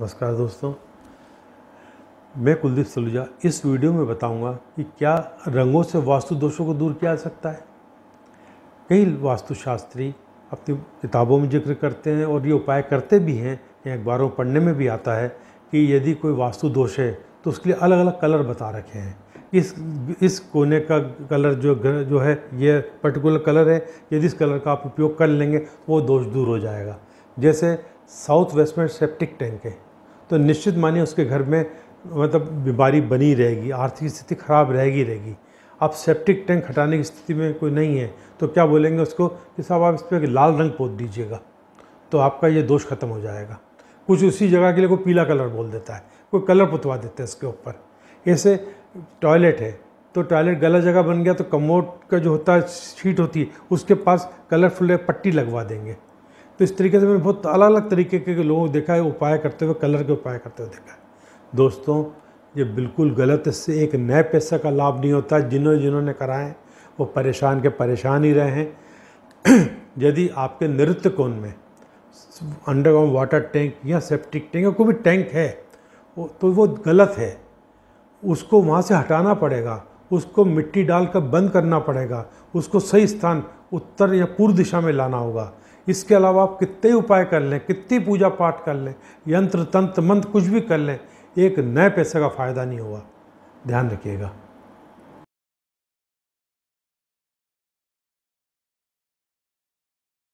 नमस्कार दोस्तों मैं कुलदीप सलूजा इस वीडियो में बताऊंगा कि क्या रंगों से वास्तु दोषों को दूर किया जा सकता है कई वास्तुशास्त्री अपनी किताबों में जिक्र करते हैं और ये उपाय करते भी हैं या अखबारों पढ़ने में भी आता है कि यदि कोई वास्तु दोष है तो उसके लिए अलग अलग कलर बता रखे हैं इस इस कोने का कलर जो जो है ये पर्टिकुलर कलर है यदि इस कलर का आप उपयोग कर लेंगे तो वो दोष दूर हो जाएगा जैसे साउथ वेस्ट में सेप्टिक टैंक है तो निश्चित मानिए उसके घर में मतलब बीमारी बनी रहेगी आर्थिक स्थिति खराब रहेगी रहेगी आप सेप्टिक टैंक हटाने की स्थिति में कोई नहीं है तो क्या बोलेंगे उसको कि साहब आप इस पर लाल रंग पोत दीजिएगा तो आपका ये दोष ख़त्म हो जाएगा कुछ उसी जगह के लिए कोई पीला कलर बोल देता है कोई कलर पुतवा देते हैं इसके ऊपर ऐसे टॉयलेट है तो टॉयलेट गलत जगह बन गया तो कमोड का जो होता है शीट होती है उसके पास कलरफुल पट्टी लगवा देंगे तो इस तरीके से मैंने बहुत अलग अलग तरीके के लोगों को देखा है उपाय करते हुए कलर के उपाय करते हुए देखा है दोस्तों ये बिल्कुल गलत इससे एक नए पैसे का लाभ नहीं होता जिन्होंने जिन्होंने कराएं वो परेशान के परेशान ही रहे हैं यदि आपके नृत्य कोण में अंडरग्राउंड वाटर टैंक या सेप्टिक टैंक या कोई भी टैंक है वो तो वो गलत है उसको वहाँ से हटाना पड़ेगा उसको मिट्टी डालकर बंद करना पड़ेगा उसको सही स्थान उत्तर या पूर्व दिशा में लाना होगा इसके अलावा आप कितने उपाय कर लें कितनी पूजा पाठ कर लें यंत्र तंत्र मंत्र कुछ भी कर लें एक नए पैसे का फ़ायदा नहीं होगा ध्यान रखिएगा